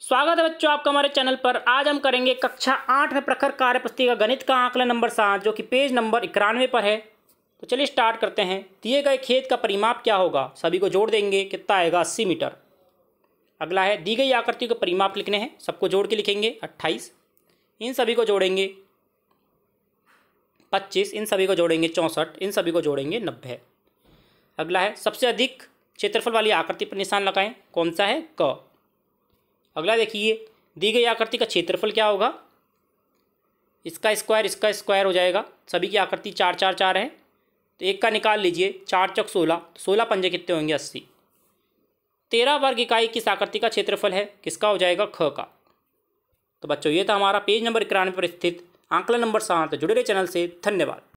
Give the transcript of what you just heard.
स्वागत है बच्चों आपका हमारे चैनल पर आज हम करेंगे कक्षा आठ में प्रखर कार्य का गणित का आंकलन नंबर सात जो कि पेज नंबर इक्यानवे पर है तो चलिए स्टार्ट करते हैं दिए गए खेत का परिमाप क्या होगा सभी को जोड़ देंगे कितना आएगा अस्सी मीटर अगला है दी गई आकृति का परिमाप लिखने हैं सबको जोड़ के लिखेंगे अट्ठाईस इन सभी को जोड़ेंगे पच्चीस इन सभी को जोड़ेंगे चौंसठ इन सभी को जोड़ेंगे नब्बे अगला है सबसे अधिक क्षेत्रफल वाली आकृति पर निशान लगाएं कौन सा है क अगला देखिए दी गई आकृति का क्षेत्रफल क्या होगा इसका स्क्वायर इसका स्क्वायर हो जाएगा सभी की आकृति चार चार चार है तो एक का निकाल लीजिए चार चौक सोलह सोलह पंजे कितने होंगे अस्सी तेरह वर्ग इकाई किस आकृति का क्षेत्रफल है किसका हो जाएगा ख का तो बच्चों ये था हमारा पेज नंबर इक्यानवे पर स्थित आंकलन नंबर सात जुड़े रहे चैनल से धन्यवाद